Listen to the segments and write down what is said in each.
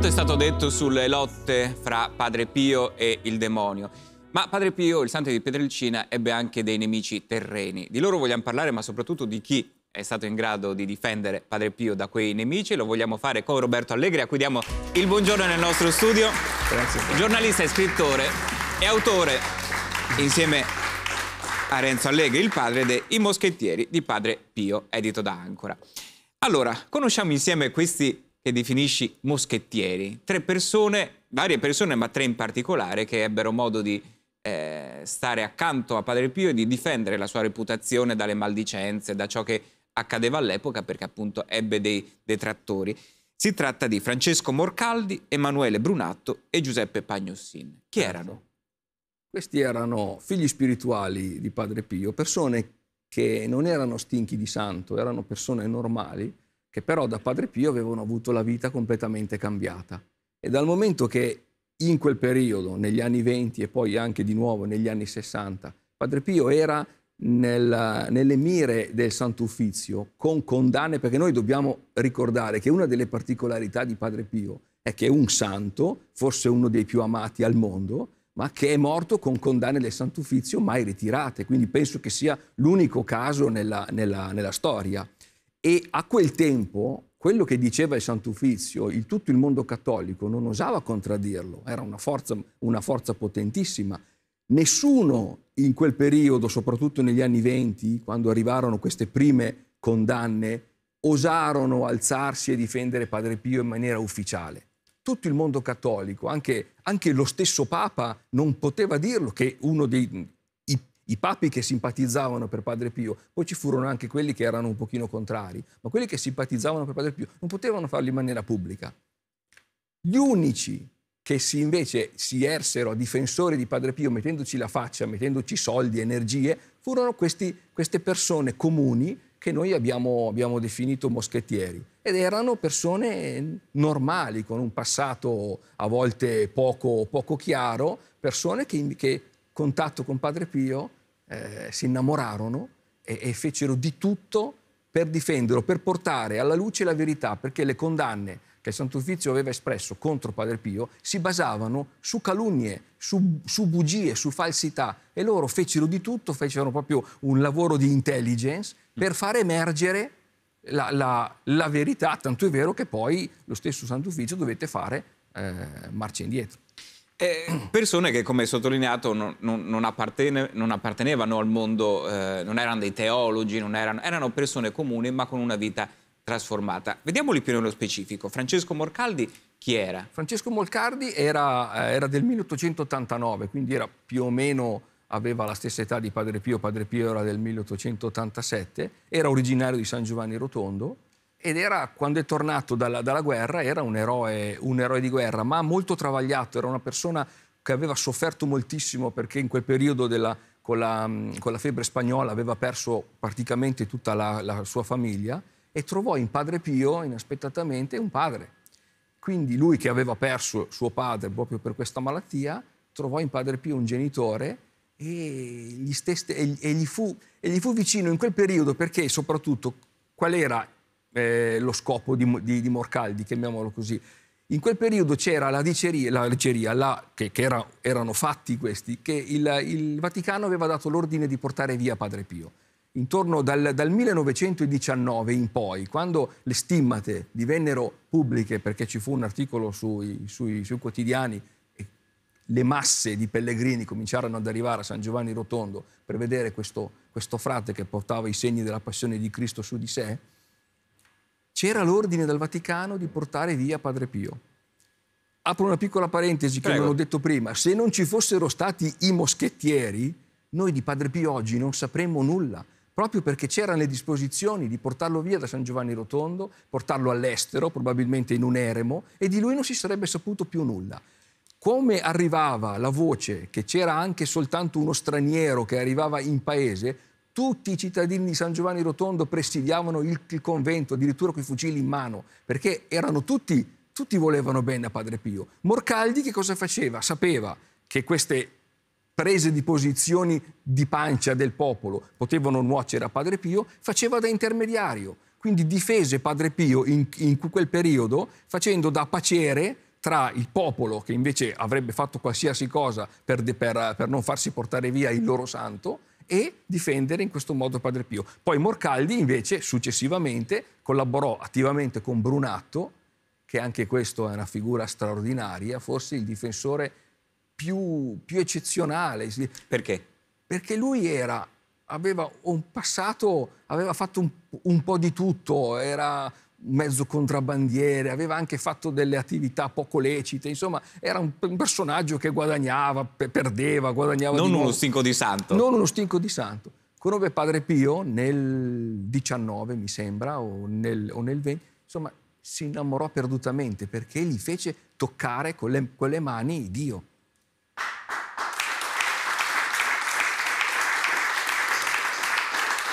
Tanto è stato detto sulle lotte fra Padre Pio e il demonio. Ma Padre Pio, il santo di Pietrelcina, ebbe anche dei nemici terreni. Di loro vogliamo parlare, ma soprattutto di chi è stato in grado di difendere Padre Pio da quei nemici. Lo vogliamo fare con Roberto Allegri, a cui diamo il buongiorno nel nostro studio. Grazie. Giornalista e scrittore e autore, insieme a Renzo Allegri, il padre de I Moschettieri di Padre Pio, edito da Ancora. Allora, conosciamo insieme questi che definisci moschettieri. Tre persone, varie persone, ma tre in particolare, che ebbero modo di eh, stare accanto a Padre Pio e di difendere la sua reputazione dalle maldicenze, da ciò che accadeva all'epoca, perché appunto ebbe dei detrattori. Si tratta di Francesco Morcaldi, Emanuele Brunatto e Giuseppe Pagnossin. Chi certo. erano? Questi erano figli spirituali di Padre Pio, persone che non erano stinchi di santo, erano persone normali, che però da Padre Pio avevano avuto la vita completamente cambiata. E dal momento che in quel periodo, negli anni 20 e poi anche di nuovo negli anni 60, Padre Pio era nel, nelle mire del Sant'Uffizio con condanne, perché noi dobbiamo ricordare che una delle particolarità di Padre Pio è che è un santo, forse uno dei più amati al mondo, ma che è morto con condanne del Sant'Uffizio mai ritirate, quindi penso che sia l'unico caso nella, nella, nella storia. E a quel tempo quello che diceva il Sant'Uffizio, il, tutto il mondo cattolico non osava contraddirlo, era una forza, una forza potentissima. Nessuno in quel periodo, soprattutto negli anni venti, quando arrivarono queste prime condanne, osarono alzarsi e difendere Padre Pio in maniera ufficiale. Tutto il mondo cattolico, anche, anche lo stesso Papa non poteva dirlo che uno dei, i papi che simpatizzavano per Padre Pio, poi ci furono anche quelli che erano un pochino contrari, ma quelli che simpatizzavano per Padre Pio non potevano farlo in maniera pubblica. Gli unici che si invece si ersero a difensori di Padre Pio mettendoci la faccia, mettendoci soldi, energie, furono questi, queste persone comuni che noi abbiamo, abbiamo definito moschettieri ed erano persone normali, con un passato a volte poco, poco chiaro, persone che, che contatto con Padre Pio eh, si innamorarono e, e fecero di tutto per difenderlo, per portare alla luce la verità, perché le condanne che il Sant'Uffizio aveva espresso contro Padre Pio si basavano su calunnie, su, su, bugie, su falsità e loro fecero di tutto, fecero proprio un lavoro di intelligence per far emergere la, la, la verità, tanto è vero che poi lo stesso Sant'Uffizio dovette fare eh, marcia indietro. Eh, persone che, come sottolineato, non, non, appartene, non appartenevano al mondo, eh, non erano dei teologi, erano, erano, persone comuni ma con una vita trasformata. Vediamoli più nello specifico. Francesco Morcaldi chi era? Francesco Morcaldi era, eh, era del 1889, quindi era più o meno aveva la stessa età di Padre Pio, Padre Pio era del 1887, era originario di San Giovanni Rotondo, ed era, quando è tornato dalla, dalla guerra, era un eroe, un eroe, di guerra, ma molto travagliato, era una persona che aveva sofferto moltissimo perché in quel periodo della, con, la, mm, con, la, febbre spagnola aveva perso praticamente tutta la, la sua famiglia e trovò in Padre Pio, inaspettatamente, un padre. Quindi lui che aveva perso suo padre proprio per questa malattia, trovò in Padre Pio un genitore e gli, stesse, e, e, gli fu, e gli, fu, vicino in quel periodo perché soprattutto qual era eh, lo scopo di, di, di, Morcaldi, chiamiamolo così. In quel periodo c'era la diceria, la diceria la, che, che era, erano fatti questi, che il, il Vaticano aveva dato l'ordine di portare via Padre Pio intorno dal, dal, 1919 in poi, quando le stimmate divennero pubbliche, perché ci fu un articolo sui, sui, sui, quotidiani, e le masse di pellegrini cominciarono ad arrivare a San Giovanni Rotondo per vedere questo, questo frate che portava i segni della passione di Cristo su di sé, c'era l'ordine dal Vaticano di portare via Padre Pio. Apro una piccola parentesi che Prego. non ho detto prima. Se non ci fossero stati i moschettieri, noi di Padre Pio oggi non sapremmo nulla, proprio perché c'erano le disposizioni di portarlo via da San Giovanni Rotondo, portarlo all'estero, probabilmente in un eremo, e di lui non si sarebbe saputo più nulla come arrivava la voce che c'era anche soltanto uno straniero che arrivava in paese, tutti i cittadini di San Giovanni Rotondo presidiavano il, il convento, addirittura con i fucili in mano, perché erano tutti, tutti volevano bene a Padre Pio. Morcaldi che cosa faceva? Sapeva che queste prese di posizioni di pancia del popolo potevano nuocere a Padre Pio, faceva da intermediario. Quindi difese Padre Pio in, in quel periodo facendo da paciere tra il popolo che invece avrebbe fatto qualsiasi cosa per, per, per non farsi portare via il loro santo e difendere in questo modo Padre Pio. Poi Morcaldi invece successivamente collaborò attivamente con Brunatto, che anche questo è una figura straordinaria, forse il difensore più, più eccezionale. Perché? Perché lui era aveva un passato, aveva fatto un, un po' di tutto, era mezzo contrabbandiere, aveva anche fatto delle attività poco lecite, insomma era un, un personaggio che guadagnava, pe perdeva, guadagnava... Non uno stinco di santo. Non uno stinco di santo. Conobbe Padre Pio nel 19, mi sembra, o nel, o nel 20, insomma si innamorò perdutamente perché gli fece toccare con le, con le mani Dio.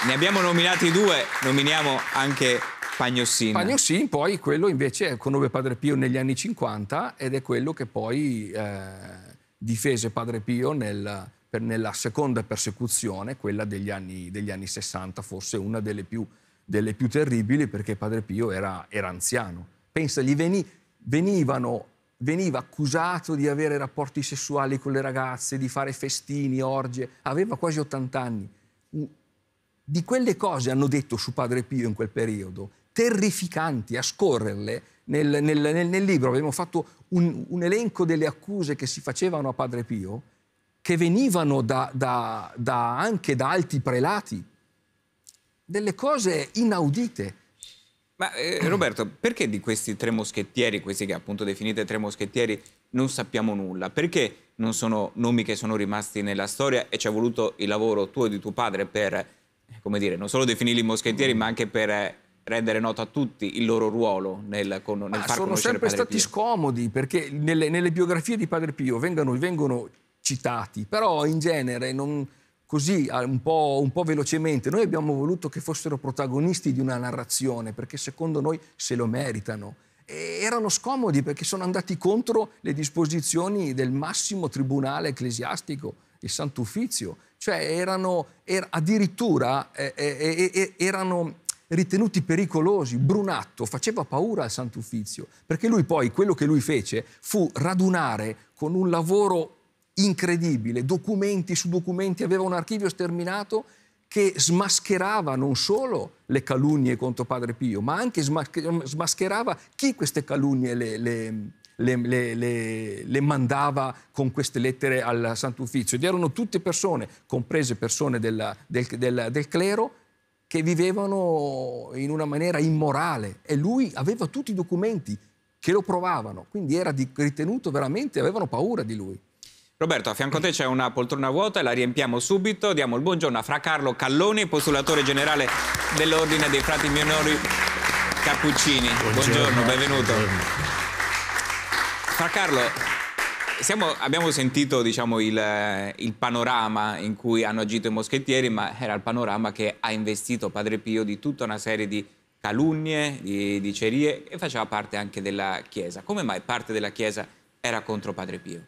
Ne abbiamo nominati due, nominiamo anche Pagnossin. Pagnossin, poi quello invece conobbe Padre Pio negli anni 50 ed è quello che poi eh, difese Padre Pio nel, per, nella seconda persecuzione, quella degli anni, degli anni 60, forse una delle più, delle più, terribili perché Padre Pio era, era anziano. Pensa, gli veni, venivano veniva accusato di avere rapporti sessuali con le ragazze, di fare festini, orge, aveva quasi 80 anni. Di quelle cose hanno detto su Padre Pio in quel periodo terrificanti a scorrerle. Nel, nel, nel, nel libro abbiamo fatto un, un, elenco delle accuse che si facevano a Padre Pio, che venivano da, da, da anche da alti prelati, delle cose inaudite. Ma eh, Roberto, perché di questi tre moschettieri, questi che appunto definite tre moschettieri, non sappiamo nulla? Perché non sono nomi che sono rimasti nella storia e ci è voluto il lavoro tuo e di tuo padre per, eh, come dire, non solo definirli moschettieri, ma anche per eh, rendere noto a tutti il loro ruolo nel, con, nel far sono sempre stati scomodi perché nelle, nelle, biografie di Padre Pio vengono, vengono citati, però in genere non, così ah, un po', un po', velocemente. Noi abbiamo voluto che fossero protagonisti di una narrazione perché secondo noi se lo meritano. E erano scomodi perché sono andati contro le disposizioni del massimo tribunale ecclesiastico, il Sant'Uffizio. Cioè erano er, addirittura eh, eh, eh, eh erano ritenuti pericolosi. Brunatto faceva paura al Sant'Uffizio, perché lui poi quello che lui fece fu radunare con un lavoro incredibile, documenti su documenti, aveva un archivio sterminato che smascherava non solo le calunnie contro Padre Pio, ma anche smascherava chi queste calunnie le, le, le, le mandava con queste lettere al Sant'Uffizio. Ed erano tutte persone, comprese persone della, del, del, del clero, che vivevano in una maniera immorale e lui aveva tutti i documenti che lo provavano, quindi era di, ritenuto veramente, avevano paura di lui. Roberto, a fianco a te c'è una poltrona vuota, la riempiamo subito, diamo il buongiorno a Fra Carlo Calloni, postulatore generale dell'Ordine dei Frati Minori Cappuccini. Buongiorno, buongiorno benvenuto. Buongiorno. Fra Carlo, siamo, abbiamo sentito diciamo, il, il, panorama in cui hanno agito i moschettieri, ma era il panorama che ha investito Padre Pio di tutta una serie di calunnie, di, dicerie e faceva parte anche della Chiesa. Come mai parte della Chiesa era contro Padre Pio?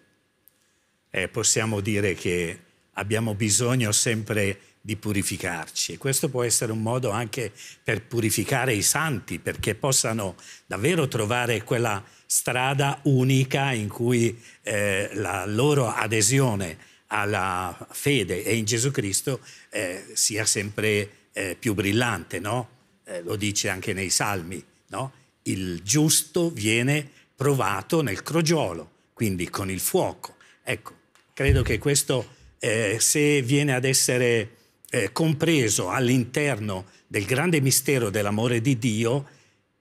Eh, possiamo dire che abbiamo bisogno sempre di purificarci e questo può essere un modo anche per purificare i santi perché possano davvero trovare quella strada unica in cui eh, la loro adesione alla fede e in Gesù Cristo eh, sia sempre eh, più brillante, no? Eh, lo dice anche nei salmi, no? il giusto viene provato nel crogiolo, quindi con il fuoco. Ecco, credo che questo eh, se viene ad essere eh, compreso all'interno del grande mistero dell'amore di Dio,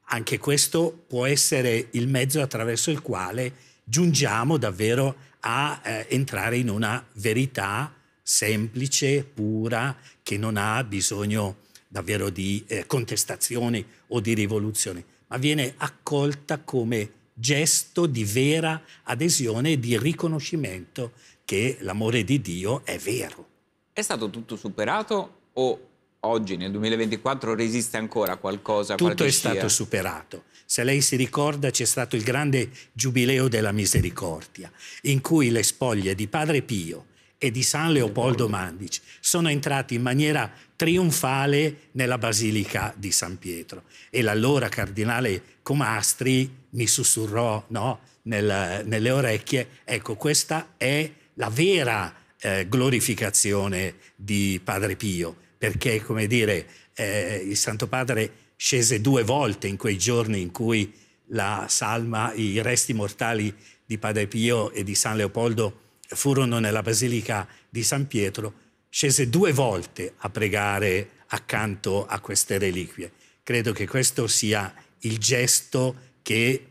anche questo può essere il mezzo attraverso il quale giungiamo davvero a eh, entrare in una verità semplice, pura, che non ha bisogno davvero di eh, contestazioni o di rivoluzioni, ma viene accolta come gesto di vera adesione e di riconoscimento che l'amore di Dio è vero è stato tutto superato o oggi nel 2024 resiste ancora qualcosa? Tutto è stato superato. Se lei si ricorda c'è stato il grande giubileo della misericordia in cui le spoglie di Padre Pio e di San Leopoldo Mandic sono entrati in maniera trionfale nella Basilica di San Pietro e l'allora cardinale Comastri mi sussurrò no, nel, nelle orecchie, ecco questa è la vera eh, glorificazione di Padre Pio, perché come dire, eh, il Santo Padre scese due volte in quei giorni in cui la salma, i resti mortali di Padre Pio e di San Leopoldo furono nella Basilica di San Pietro, scese due volte a pregare accanto a queste reliquie. Credo che questo sia il gesto che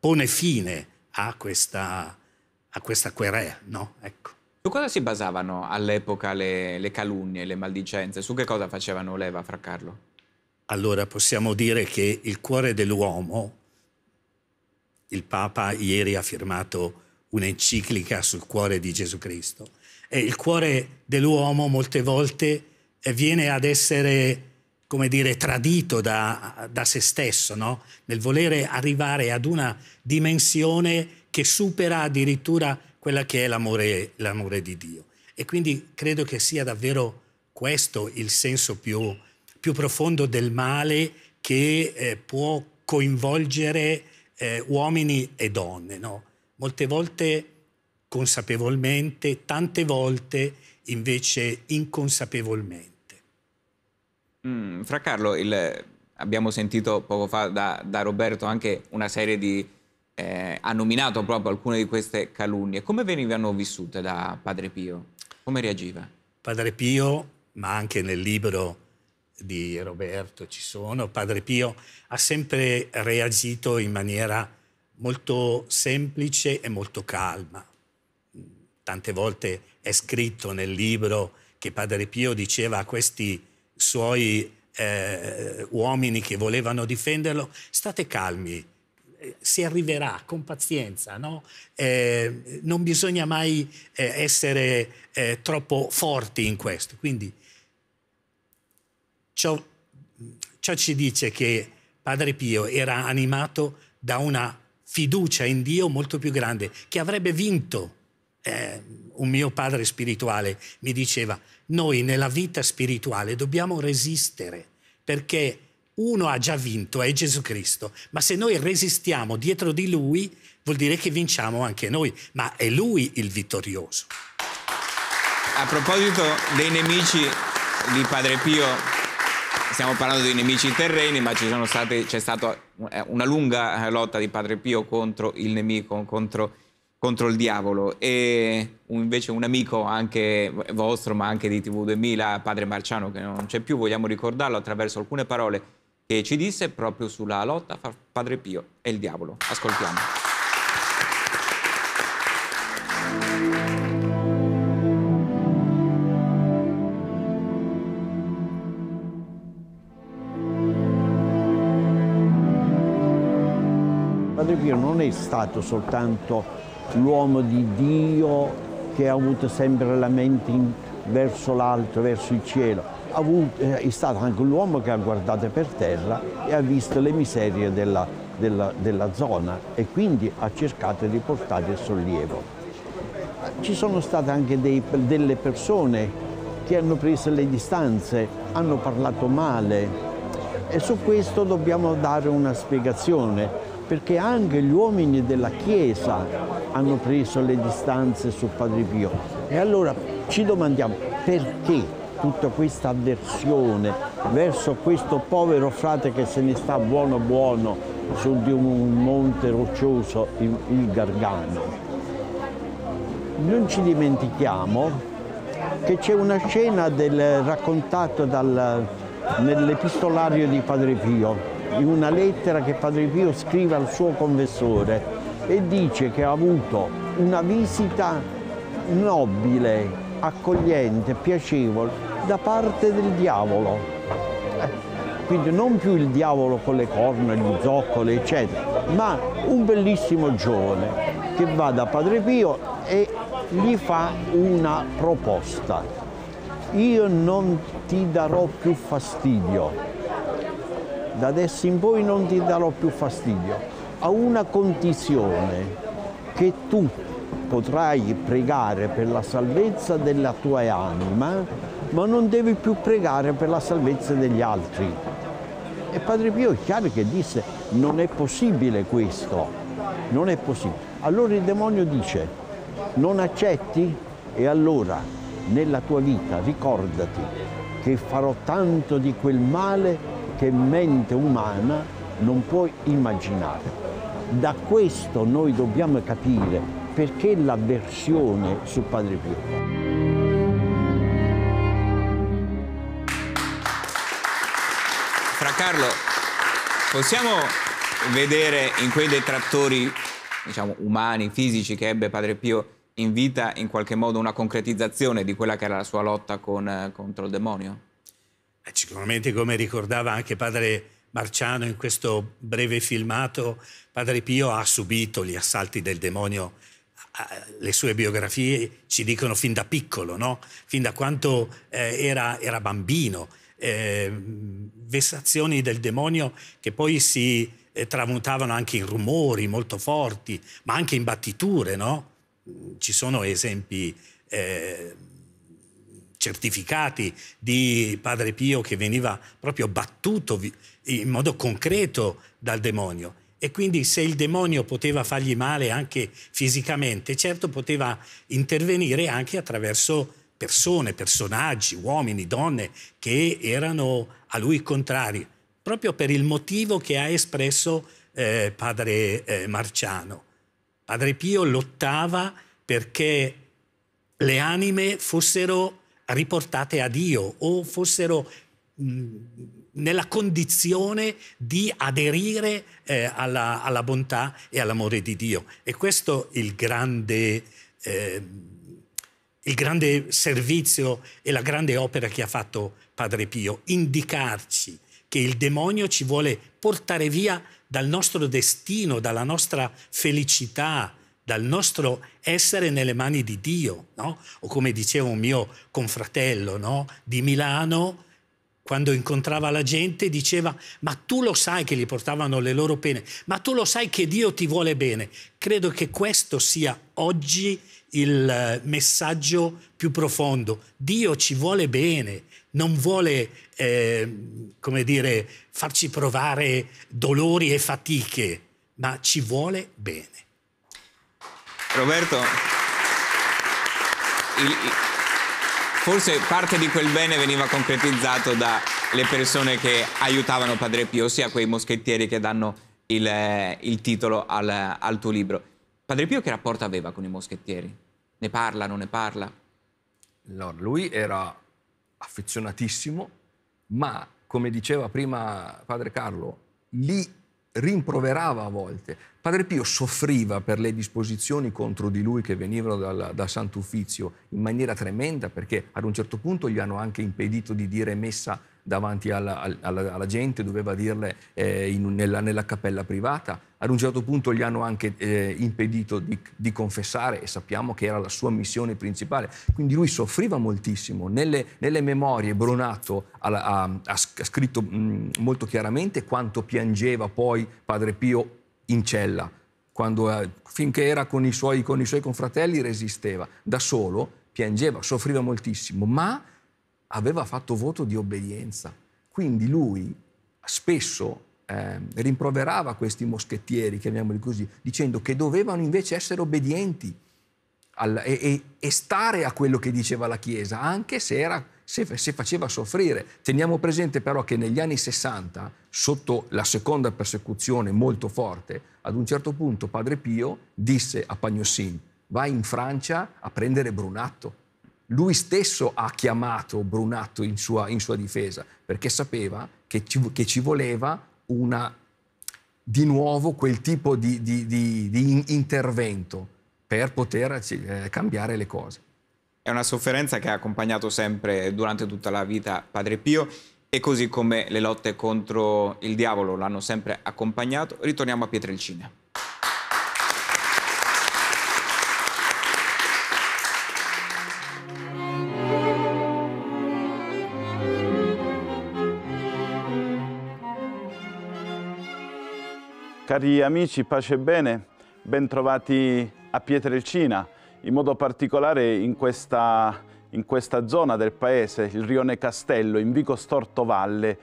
pone fine a questa, a questa querela, no? Ecco. Su cosa si basavano all'epoca le, le, calunnie, le maldicenze? Su che cosa facevano leva fra Carlo? Allora possiamo dire che il cuore dell'uomo, il Papa ieri ha firmato un'enciclica sul cuore di Gesù Cristo, e il cuore dell'uomo molte volte eh, viene ad essere, come dire, tradito da, da se stesso, no? nel volere arrivare ad una dimensione che supera addirittura quella che è l'amore, l'amore di Dio. E quindi credo che sia davvero questo il senso più, più profondo del male che eh, può coinvolgere eh, uomini e donne. No? Molte volte consapevolmente, tante volte invece inconsapevolmente. Mm, Fra Carlo, il, abbiamo sentito poco fa da, da Roberto anche una serie di eh, ha nominato proprio alcune di queste calunnie. Come venivano vissute da Padre Pio? Come reagiva? Padre Pio, ma anche nel libro di Roberto ci sono, Padre Pio ha sempre reagito in maniera molto semplice e molto calma. Tante volte è scritto nel libro che Padre Pio diceva a questi suoi eh, uomini che volevano difenderlo, state calmi, si arriverà con pazienza, no? eh, non bisogna mai eh, essere eh, troppo forti in questo. Quindi ciò, ciò, ci dice che Padre Pio era animato da una fiducia in Dio molto più grande, che avrebbe vinto. Eh, un mio padre spirituale mi diceva, noi nella vita spirituale dobbiamo resistere perché uno ha già vinto, è Gesù Cristo, ma se noi resistiamo dietro di lui vuol dire che vinciamo anche noi, ma è lui il vittorioso. A proposito dei nemici di Padre Pio, stiamo parlando dei nemici terreni, ma state, c'è stata eh, una lunga eh, lotta di Padre Pio contro il nemico, contro, contro il diavolo. E invece un amico anche vostro, ma anche di TV2000, Padre Marciano, che non c'è più, vogliamo ricordarlo attraverso alcune parole che ci disse proprio sulla lotta fra Padre Pio e il diavolo. Ascoltiamo. Padre Pio non è stato soltanto l'uomo di Dio che ha avuto sempre la mente verso l'alto, verso il cielo, avuto, eh, è stato anche l'uomo che ha guardato per terra e ha visto le miserie della, della, della zona e quindi ha cercato di portare il sollievo. Ci sono state anche dei, delle persone che hanno preso le distanze, hanno parlato male e su questo dobbiamo dare una spiegazione perché anche gli uomini della Chiesa hanno preso le distanze su Padre Pio. E allora ci domandiamo perché tutta questa avversione verso questo povero frate che se ne sta buono buono su di un monte roccioso, il Gargano. Non ci dimentichiamo che c'è una scena del, raccontata nell'epistolario di Padre Pio, in una lettera che Padre Pio scrive al suo confessore e dice che ha avuto una visita nobile accogliente, piacevole da parte del diavolo. Eh, quindi non più il diavolo con le corna, gli zoccoli, eccetera, ma un bellissimo giovane che va da Padre Pio e gli fa una proposta. Io non ti darò più fastidio, da adesso in poi non ti darò più fastidio, a una condizione che tu potrai pregare per la salvezza della tua anima, ma non devi più pregare per la salvezza degli altri. E Padre Pio è chiaro che disse, non è possibile questo, non è possibile. Allora il demonio dice, non accetti? E allora nella tua vita ricordati che farò tanto di quel male che mente umana non puoi immaginare. Da questo noi dobbiamo capire perché l'avversione su Padre Pio? Fra Carlo, possiamo vedere in quei detrattori diciamo, umani, fisici che ebbe Padre Pio in vita in qualche modo una concretizzazione di quella che era la sua lotta con, eh, contro il demonio? Eh, sicuramente come ricordava anche padre Marciano in questo breve filmato, padre Pio ha subito gli assalti del demonio le sue biografie ci dicono fin da piccolo, no? fin da quanto eh, era, era, bambino, eh, vessazioni del demonio che poi si eh, tramutavano anche in rumori molto forti, ma anche in battiture. No? Ci sono esempi eh, certificati di Padre Pio che veniva proprio battuto in modo concreto dal demonio. E quindi se il demonio poteva fargli male anche fisicamente, certo poteva intervenire anche attraverso persone, personaggi, uomini, donne che erano a lui contrari, proprio per il motivo che ha espresso eh, padre eh, Marciano. Padre Pio lottava perché le anime fossero riportate a Dio o fossero mh, mm, nella condizione di aderire eh, alla, alla, bontà e all'amore di Dio. E questo è il grande, eh, il grande servizio e la grande opera che ha fatto Padre Pio, indicarci che il demonio ci vuole portare via dal nostro destino, dalla nostra felicità, dal nostro essere nelle mani di Dio, no? o come diceva un mio confratello no? di Milano, quando incontrava la gente diceva ma tu lo sai che gli portavano le loro pene, ma tu lo sai che Dio ti vuole bene. Credo che questo sia oggi il eh, messaggio più profondo. Dio ci vuole bene, non vuole, eh, come dire, farci provare dolori e fatiche, ma ci vuole bene. Roberto, il, Forse parte di quel bene veniva concretizzato dalle persone che aiutavano Padre Pio, ossia quei moschettieri che danno il, eh, il titolo al, al tuo libro. Padre Pio che rapporto aveva con i moschettieri? Ne parla, non ne parla? No, lui era affezionatissimo, ma come diceva prima Padre Carlo, lì rimproverava a volte. Padre Pio soffriva per le disposizioni contro di lui che venivano dal, dal Sant'Uffizio in maniera tremenda perché ad un certo punto gli hanno anche impedito di dire messa davanti alla, alla, alla gente, doveva dirle eh, in, nella, nella, cappella privata. Ad un certo punto gli hanno anche eh, impedito di, di, confessare e sappiamo che era la sua missione principale. Quindi lui soffriva moltissimo. Nelle, nelle memorie Brunato ha, ha, ha scritto mh, mm, molto chiaramente quanto piangeva poi Padre Pio in cella. Quando, eh, finché era con i, suoi, con i suoi confratelli resisteva, da solo piangeva, soffriva moltissimo, ma aveva fatto voto di obbedienza. Quindi lui spesso eh, rimproverava questi moschettieri, chiamiamoli così, dicendo che dovevano invece essere obbedienti al, e, e, stare a quello che diceva la Chiesa, anche se, era, se, se faceva soffrire. Teniamo presente però che negli anni 60, sotto la seconda persecuzione molto forte, ad un certo punto Padre Pio disse a Pagnossin, vai in Francia a prendere Brunatto lui stesso ha chiamato Brunatto in sua, in sua difesa, perché sapeva che ci, che ci voleva una, di nuovo quel tipo di, di, di, di intervento per poter eh, cambiare le cose. È una sofferenza che ha accompagnato sempre durante tutta la vita Padre Pio e così come le lotte contro il diavolo l'hanno sempre accompagnato. Ritorniamo a Pietrelcina. Cari amici, pace e bene, bentrovati a Pietrelcina, in modo particolare in questa, in questa zona del paese, il Rione Castello, in Vico Storto Valle,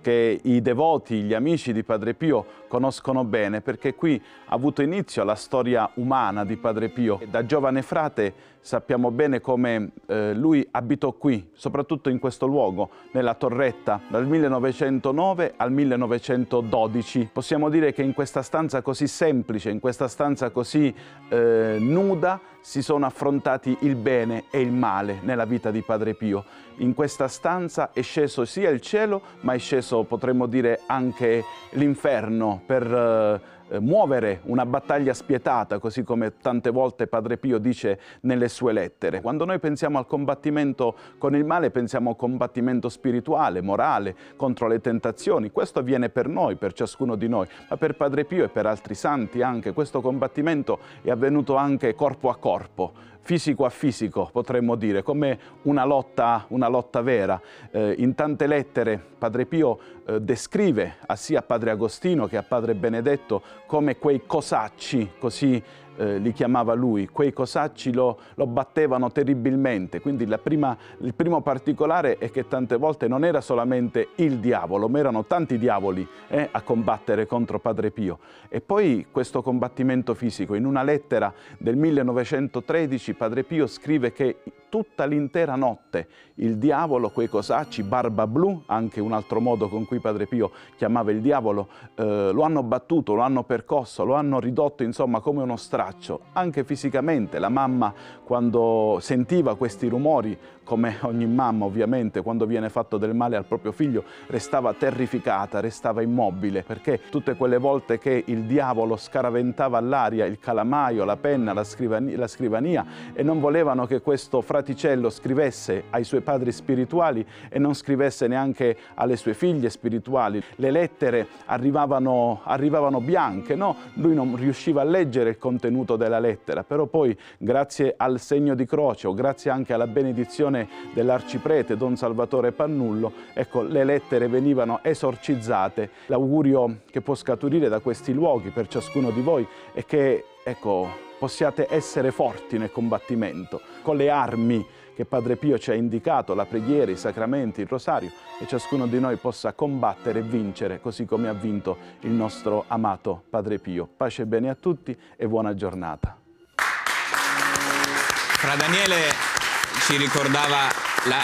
che i devoti, gli amici di Padre Pio conoscono bene perché qui ha avuto inizio la storia umana di Padre Pio. Da giovane frate sappiamo bene come eh, lui abitò qui, soprattutto in questo luogo, nella torretta, dal 1909 al 1912. Possiamo dire che in questa stanza così semplice, in questa stanza così eh, nuda, si sono affrontati il bene e il male nella vita di Padre Pio. In questa stanza è sceso sia il cielo, ma è sceso, potremmo dire, anche l'inferno per eh, muovere una battaglia spietata, così come tante volte Padre Pio dice nelle sue lettere. Quando noi pensiamo al combattimento con il male, pensiamo al combattimento spirituale, morale, contro le tentazioni. Questo avviene per noi, per ciascuno di noi, ma per Padre Pio e per altri santi anche. Questo combattimento è avvenuto anche corpo a corpo fisico a fisico, potremmo dire, come una lotta, una lotta vera. Eh, in tante lettere Padre Pio eh, descrive sia a Padre Agostino che a Padre Benedetto come quei cosacci così eh, li chiamava lui, quei cosacci lo, lo battevano terribilmente, quindi prima, il primo particolare è che tante volte non era solamente il diavolo, ma erano tanti diavoli eh, a combattere contro Padre Pio. E poi questo combattimento fisico, in una lettera del 1913 Padre Pio scrive che tutta l'intera notte. Il diavolo, quei cosacci, Barba Blu, anche un altro modo con cui Padre Pio chiamava il diavolo, eh, lo hanno battuto, lo hanno percosso, lo hanno ridotto insomma come uno straccio, anche fisicamente. La mamma quando sentiva questi rumori come ogni mamma ovviamente quando viene fatto del male al proprio figlio restava terrificata, restava immobile perché tutte quelle volte che il diavolo scaraventava all'aria il calamaio, la penna, la scrivania, la scrivania e non volevano che questo fraticello scrivesse ai suoi padri spirituali e non scrivesse neanche alle sue figlie spirituali. Le lettere arrivavano, arrivavano bianche, no? lui non riusciva a leggere il contenuto della lettera, però poi grazie al segno di croce o grazie anche alla benedizione intercessione dell'arciprete Don Salvatore Pannullo, ecco, le lettere venivano esorcizzate. L'augurio che può scaturire da questi luoghi per ciascuno di voi è che ecco, possiate essere forti nel combattimento, con le armi che Padre Pio ci ha indicato, la preghiera, i sacramenti, il rosario, e ciascuno di noi possa combattere e vincere, così come ha vinto il nostro amato Padre Pio. Pace e bene a tutti e buona giornata. Fra Daniele ci ricordava la...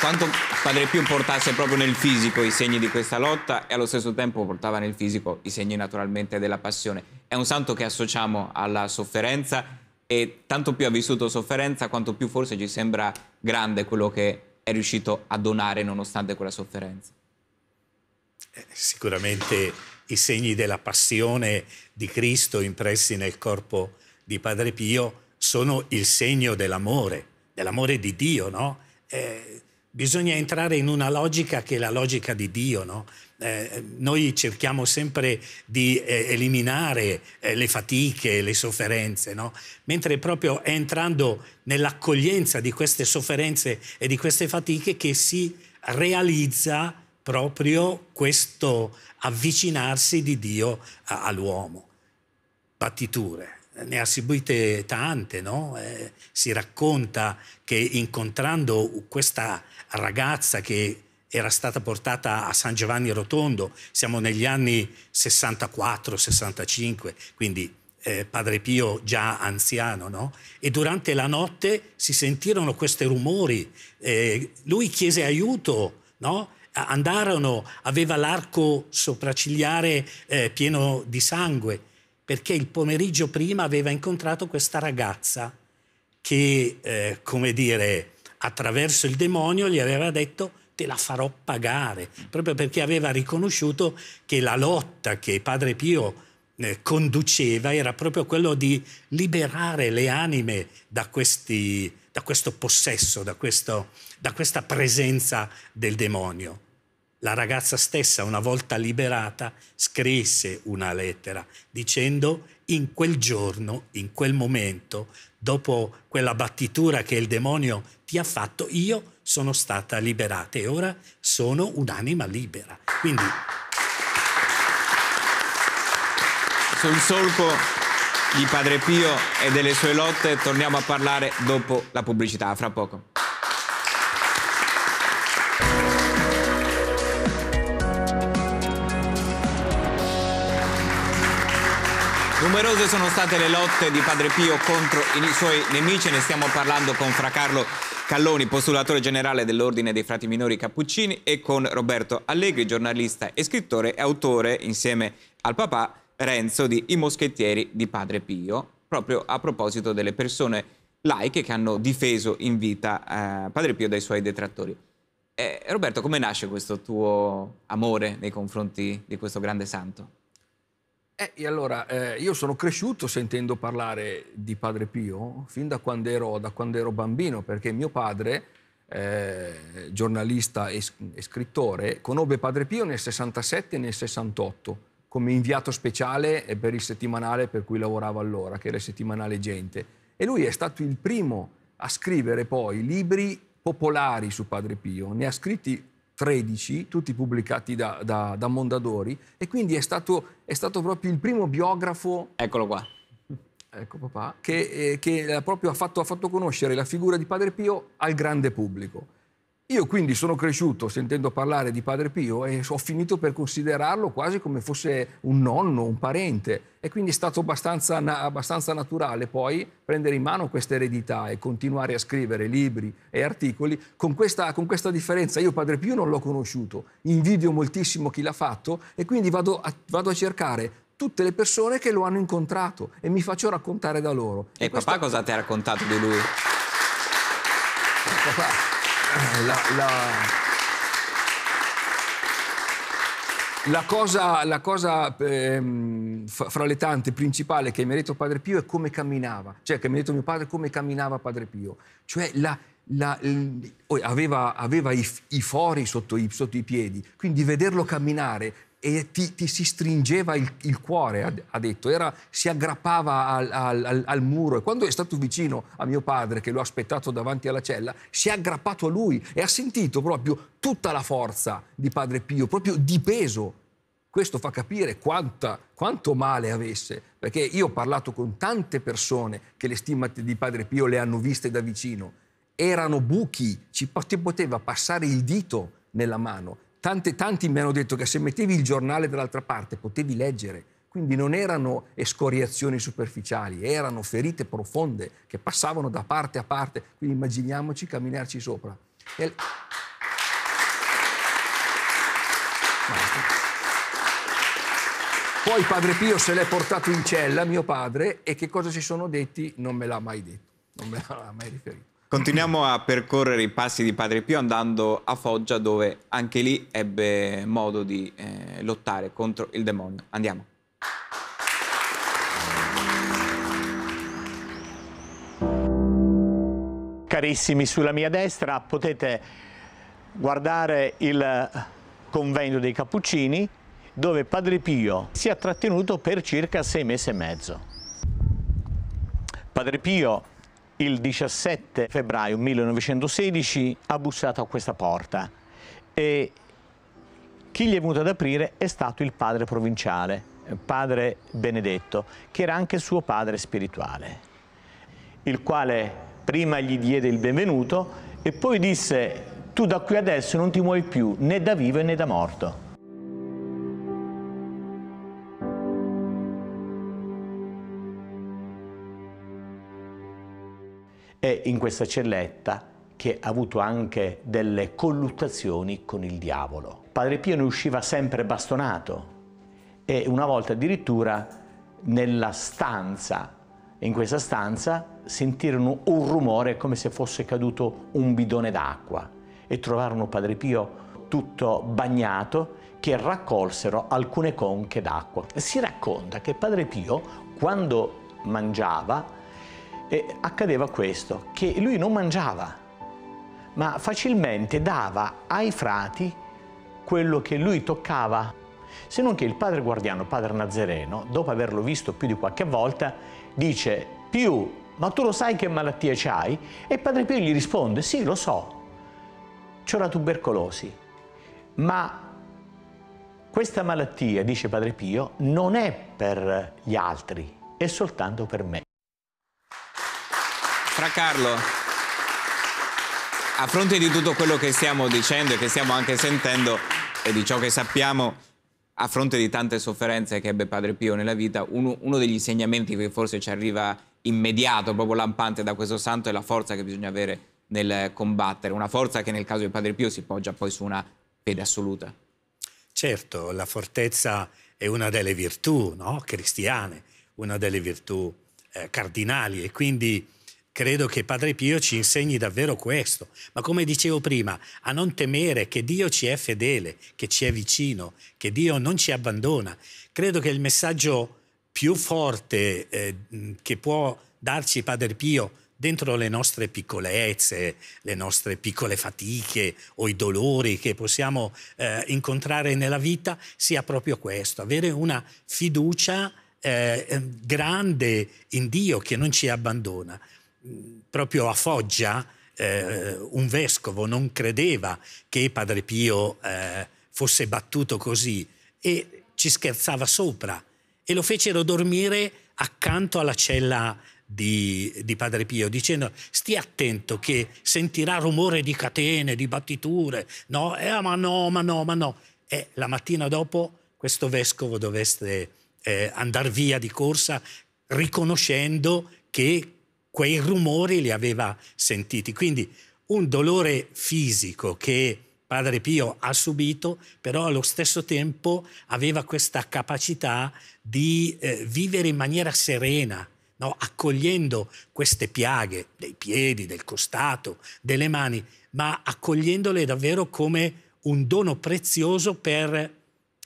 quanto Padre Pio portasse proprio nel fisico i segni di questa lotta e allo stesso tempo portava nel fisico i segni naturalmente della passione. È un santo che associamo alla sofferenza e tanto più ha vissuto sofferenza quanto più forse ci sembra grande quello che è riuscito a donare nonostante quella sofferenza. Eh, sicuramente i segni della passione di Cristo impressi nel corpo di Padre Pio sono il segno dell'amore, dell'amore di Dio, no? Eh, bisogna entrare in una logica che è la logica di Dio, no? Eh, noi cerchiamo sempre di eh, eliminare eh, le fatiche, le sofferenze, no? mentre proprio è entrando nell'accoglienza di queste sofferenze e di queste fatiche che si realizza proprio questo avvicinarsi di Dio all'uomo. Battiture ne ha seguite tante, no? eh, si racconta che incontrando questa ragazza che era stata portata a San Giovanni Rotondo, siamo negli anni 64-65, quindi eh, Padre Pio già anziano, no? E durante la notte si sentirono questi rumori, eh, lui chiese aiuto, no? Andarono, aveva l'arco sopraccigliare eh, pieno di sangue, perché il pomeriggio prima aveva incontrato questa ragazza che, eh, come dire, attraverso il demonio gli aveva detto te la farò pagare, proprio perché aveva riconosciuto che la lotta che Padre Pio eh, conduceva era proprio quello di liberare le anime da, questi, da questo possesso, da, questo, da questa presenza del demonio. La ragazza stessa, una volta liberata, scrisse una lettera dicendo in quel giorno, in quel momento, dopo quella battitura che il demonio ti ha fatto, io sono stata liberata e ora sono un'anima libera. Quindi... Sul solco di Padre Pio e delle sue lotte torniamo a parlare dopo la pubblicità, fra poco. Numerose sono state le lotte di Padre Pio contro i suoi nemici, ne stiamo parlando con Fra Carlo Calloni, postulatore generale dell'Ordine dei Frati Minori Cappuccini e con Roberto Allegri, giornalista e scrittore e autore insieme al papà Renzo di I Moschettieri di Padre Pio, proprio a proposito delle persone laiche che hanno difeso in vita eh, Padre Pio dai suoi detrattori. Eh, Roberto, come nasce questo tuo amore nei confronti di questo grande santo? Eh, e allora, eh, io sono cresciuto sentendo parlare di Padre Pio fin da quando ero, da quando ero bambino, perché mio padre, eh, giornalista e, e, scrittore, conobbe Padre Pio nel 67 e nel 68 come inviato speciale eh, per il settimanale per cui lavorava allora, che era il settimanale Gente. E lui è stato il primo a scrivere poi libri popolari su Padre Pio. Ne ha scritti 13, tutti pubblicati da, da, da Mondadori, e quindi è stato, è stato, proprio il primo biografo... Eccolo qua. Ecco papà, che, eh, che proprio ha fatto, ha fatto conoscere la figura di Padre Pio al grande pubblico. Io quindi sono cresciuto sentendo parlare di Padre Pio e ho finito per considerarlo quasi come fosse un nonno, un parente. E quindi è stato abbastanza, na- abbastanza naturale poi prendere in mano questa eredità e continuare a scrivere libri e articoli con questa, con questa differenza. Io Padre Pio non l'ho conosciuto, invidio moltissimo chi l'ha fatto e quindi vado a, vado a cercare tutte le persone che lo hanno incontrato e mi faccio raccontare da loro. E, e papà questa... cosa ti ha raccontato di lui? papà la, la, la, cosa, la cosa ehm, fra le tante principale che mi ha detto Padre Pio è come camminava, cioè che mi ha detto mio padre come camminava Padre Pio, cioè la, la, aveva, aveva i, i, fori sotto i, sotto i piedi, quindi vederlo camminare e ti, ti, si stringeva il, il cuore, ha, ha detto, Era, si aggrappava al, al, al, muro e quando è stato vicino a mio padre che l'ho aspettato davanti alla cella, si è aggrappato a lui e ha sentito proprio tutta la forza di padre Pio, proprio di peso. Questo fa capire quanta, quanto male avesse, perché io ho parlato con tante persone che le stimmate di padre Pio le hanno viste da vicino, erano buchi, ci poteva passare il dito nella mano Tante, tanti mi hanno detto che se mettevi il giornale dall'altra parte potevi leggere. Quindi non erano escoriazioni superficiali, erano ferite profonde che passavano da parte a parte. Quindi immaginiamoci camminarci sopra. E... Poi padre Pio se l'è portato in cella, mio padre, e che cosa si sono detti non me l'ha mai detto, non me l'ha mai riferito. Continuiamo a percorrere i passi di Padre Pio andando a Foggia dove anche lì ebbe modo di eh, lottare contro il demonio. Andiamo. Carissimi, sulla mia destra potete guardare il convento dei Cappuccini dove Padre Pio si è trattenuto per circa sei mesi e mezzo. Padre Pio il 17 febbraio 1916 ha bussato a questa porta e chi gli è venuto ad aprire è stato il padre provinciale, padre Benedetto, che era anche suo padre spirituale, il quale prima gli diede il benvenuto e poi disse tu da qui adesso non ti muovi più né da vivo né da morto. e in questa celletta che ha avuto anche delle colluttazioni con il diavolo. Padre Pio ne usciva sempre bastonato e una volta addirittura nella stanza, in questa stanza, sentirono un rumore come se fosse caduto un bidone d'acqua e trovarono Padre Pio tutto bagnato che raccolsero alcune conche d'acqua. Si racconta che Padre Pio quando mangiava e accadeva questo, che lui non mangiava, ma facilmente dava ai frati quello che lui toccava. Se non che il padre guardiano, padre Nazareno, dopo averlo visto più di qualche volta, dice Più, ma tu lo sai che malattia c'hai? E padre Pio gli risponde Sì, lo so, c'ho la tubercolosi, ma questa malattia, dice padre Pio, non è per gli altri, è soltanto per me. Carlo, a fronte di tutto quello che stiamo dicendo e che stiamo anche sentendo e di ciò che sappiamo, a fronte di tante sofferenze che ebbe Padre Pio nella vita, uno, uno degli insegnamenti che forse ci arriva immediato, proprio lampante da questo santo, è la forza che bisogna avere nel combattere, una forza che nel caso di Padre Pio si poggia poi su una fede assoluta. Certo, la fortezza è una delle virtù no? cristiane, una delle virtù eh, cardinali e quindi credo che Padre Pio ci insegni davvero questo, ma come dicevo prima, a non temere che Dio ci è fedele, che ci è vicino, che Dio non ci abbandona. Credo che il messaggio più forte eh, che può darci Padre Pio dentro le nostre piccolezze, le nostre piccole fatiche o i dolori che possiamo eh, incontrare nella vita, sia proprio questo, avere una fiducia eh, grande in Dio che non ci abbandona proprio a Foggia eh, un vescovo non credeva che Padre Pio eh, fosse battuto così e ci scherzava sopra e lo fecero dormire accanto alla cella di, di, Padre Pio dicendo stia attento che sentirà rumore di catene, di battiture, no, eh, ma no, ma no, ma no. E la mattina dopo questo vescovo dovesse eh, andare via di corsa riconoscendo che quei rumori li aveva sentiti. Quindi un dolore fisico che Padre Pio ha subito, però allo stesso tempo aveva questa capacità di eh, vivere in maniera serena, no? accogliendo queste piaghe dei piedi, del costato, delle mani, ma accogliendole davvero come un dono prezioso per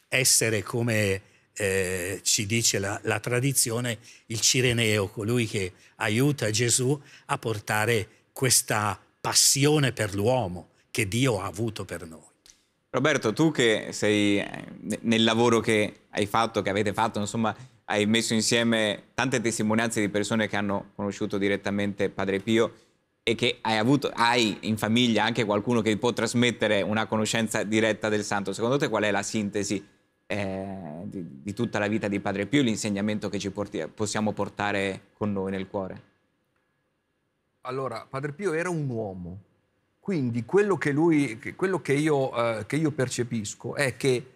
essere come eh, ci dice la, la, tradizione, il Cireneo, colui che aiuta Gesù a portare questa passione per l'uomo che Dio ha avuto per noi. Roberto, tu che sei eh, nel lavoro che hai fatto, che avete fatto, insomma, hai messo insieme tante testimonianze di persone che hanno conosciuto direttamente Padre Pio e che hai, avuto, hai in famiglia anche qualcuno che può trasmettere una conoscenza diretta del santo. Secondo te qual è la sintesi eh, di, di, tutta la vita di Padre Pio, l'insegnamento che ci porti, possiamo portare con noi nel cuore? Allora, Padre Pio era un uomo, quindi quello che, lui, quello che, io, eh, che io, percepisco è che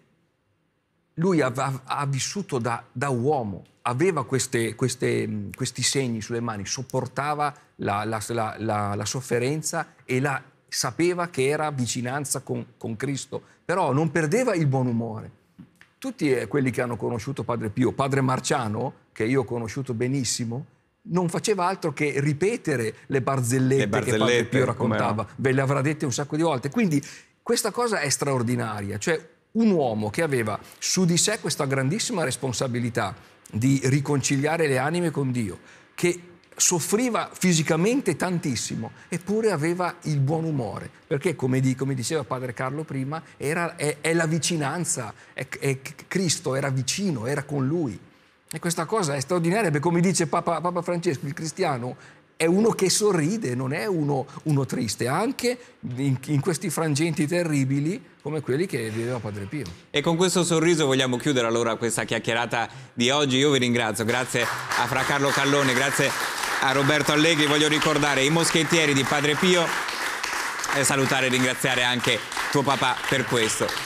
lui ha, ha vissuto da, da, uomo, aveva queste, queste, mm, questi segni sulle mani, sopportava la, la, la, la sofferenza e la sapeva che era vicinanza con, con, Cristo, però non perdeva il buon umore tutti eh, quelli che hanno conosciuto Padre Pio, Padre Marciano, che io ho conosciuto benissimo, non faceva altro che ripetere le barzellette, le barzellette che Padre Pio raccontava, com'era. ve le avrà dette un sacco di volte. Quindi questa cosa è straordinaria, cioè un uomo che aveva su di sé questa grandissima responsabilità di riconciliare le anime con Dio, che soffriva fisicamente tantissimo, eppure aveva il buon umore, perché come, di, come diceva padre Carlo prima, era, è, è, la vicinanza, è, è Cristo era vicino, era con lui. E questa cosa è straordinaria, perché come dice Papa, Papa Francesco, il cristiano è uno che sorride, non è uno, uno triste, anche in, in, questi frangenti terribili come quelli che viveva Padre Pio. E con questo sorriso vogliamo chiudere allora questa chiacchierata di oggi. Io vi ringrazio, grazie a Fra Carlo Callone, grazie a Roberto Allegri. Voglio ricordare i moschettieri di Padre Pio e salutare e ringraziare anche tuo papà per questo.